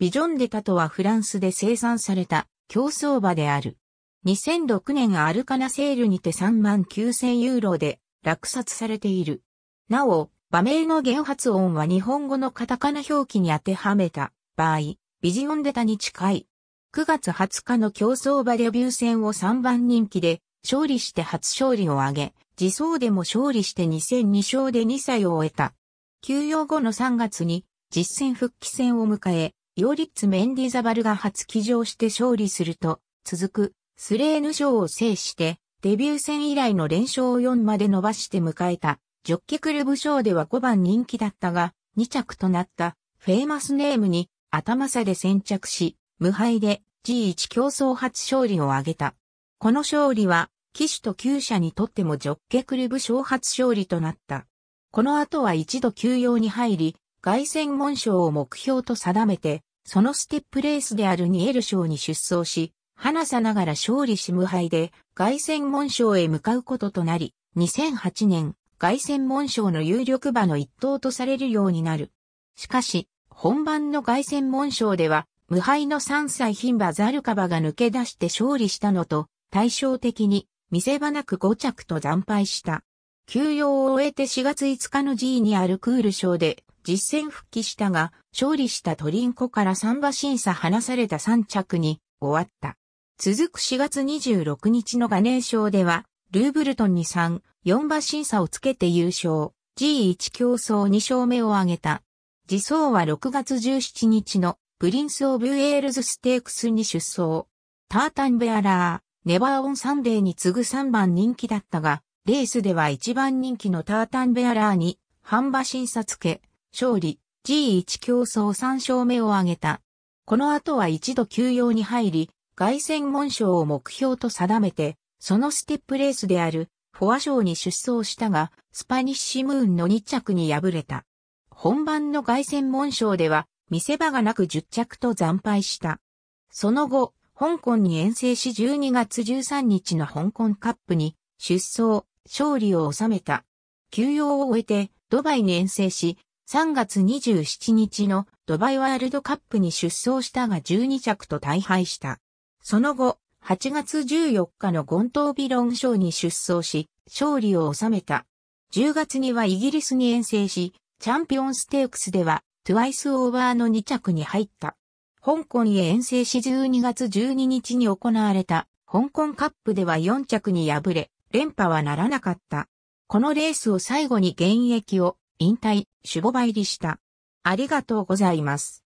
ビジョンデタとはフランスで生産された競争馬である。2006年アルカナセールにて3万9000ユーロで落札されている。なお、馬名の原発音は日本語のカタカナ表記に当てはめた場合、ビジョンデタに近い。9月20日の競争馬デビュー戦を3番人気で勝利して初勝利を挙げ、自走でも勝利して2002勝で2歳を終えた。休養後の3月に実戦復帰戦を迎え、ヨーリッツ・メンディザバルが初騎乗して勝利すると、続く、スレーヌ賞を制して、デビュー戦以来の連勝を4まで伸ばして迎えた、ジョッキクルブ賞では5番人気だったが、2着となった、フェーマスネームに、頭差で先着し、無敗で G1 競争初勝利を挙げた。この勝利は、騎手と球者にとってもジョッケクルブ賞初勝利となった。この後は一度休養に入り、凱旋門賞を目標と定めて、そのステップレースであるニエル賞に出走し、花さながら勝利し無敗で、凱旋門賞へ向かうこととなり、2008年、凱旋門賞の有力馬の一等とされるようになる。しかし、本番の凱旋門賞では、無敗の3歳牝馬ザルカバが抜け出して勝利したのと、対照的に、見せ場なく5着と惨敗した。休養を終えて4月5日の G にあるクール賞で、実戦復帰したが、勝利したトリンコから3馬審査離された3着に終わった。続く4月26日のガネーショーでは、ルーブルトンに3、4馬審査をつけて優勝、G1 競争2勝目を挙げた。次走は6月17日のプリンス・オブ・ウェールズ・ステークスに出走。タータン・ベアラー、ネバー・オン・サンデーに次ぐ3番人気だったが、レースでは1番人気のタータン・ベアラーに、半馬審査つけ、勝利、G1 競争3勝目を挙げた。この後は一度休養に入り、外戦門賞を目標と定めて、そのステップレースであるフォア賞に出走したが、スパニッシュムーンの2着に敗れた。本番の外戦門賞では、見せ場がなく10着と惨敗した。その後、香港に遠征し12月13日の香港カップに出走、勝利を収めた。休養を終えて、ドバイに遠征し、3月27日のドバイワールドカップに出走したが12着と大敗した。その後、8月14日のゴントービロン賞に出走し、勝利を収めた。10月にはイギリスに遠征し、チャンピオンステークスでは、トゥワイスオーバーの2着に入った。香港へ遠征し12月12日に行われた、香港カップでは4着に敗れ、連覇はならなかった。このレースを最後に現役を引退、守護倍入りした。ありがとうございます。